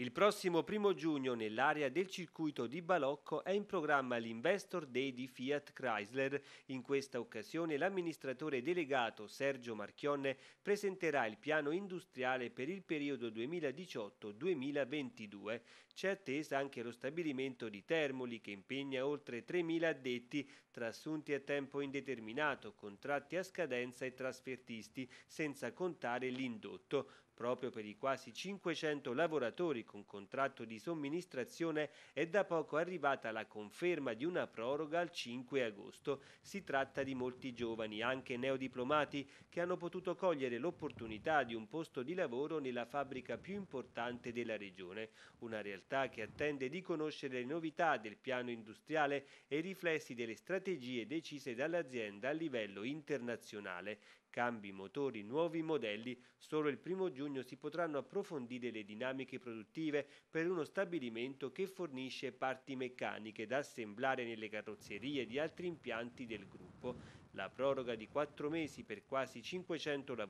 Il prossimo primo giugno nell'area del circuito di Balocco è in programma l'Investor Day di Fiat Chrysler. In questa occasione l'amministratore delegato Sergio Marchionne presenterà il piano industriale per il periodo 2018-2022. C'è attesa anche lo stabilimento di Termoli che impegna oltre 3.000 addetti tra assunti a tempo indeterminato, contratti a scadenza e trasfertisti, senza contare l'indotto. Proprio per i quasi 500 lavoratori con contratto di somministrazione è da poco arrivata la conferma di una proroga al 5 agosto. Si tratta di molti giovani, anche neodiplomati, che hanno potuto cogliere l'opportunità di un posto di lavoro nella fabbrica più importante della regione, una realtà che attende di conoscere le novità del piano industriale e i riflessi delle strategie decise dall'azienda a livello internazionale. Cambi motori, nuovi modelli, solo il primo giugno giugno si potranno approfondire le dinamiche produttive per uno stabilimento che fornisce parti meccaniche da assemblare nelle carrozzerie di altri impianti del gruppo. La proroga di quattro mesi per quasi 500 lavoratori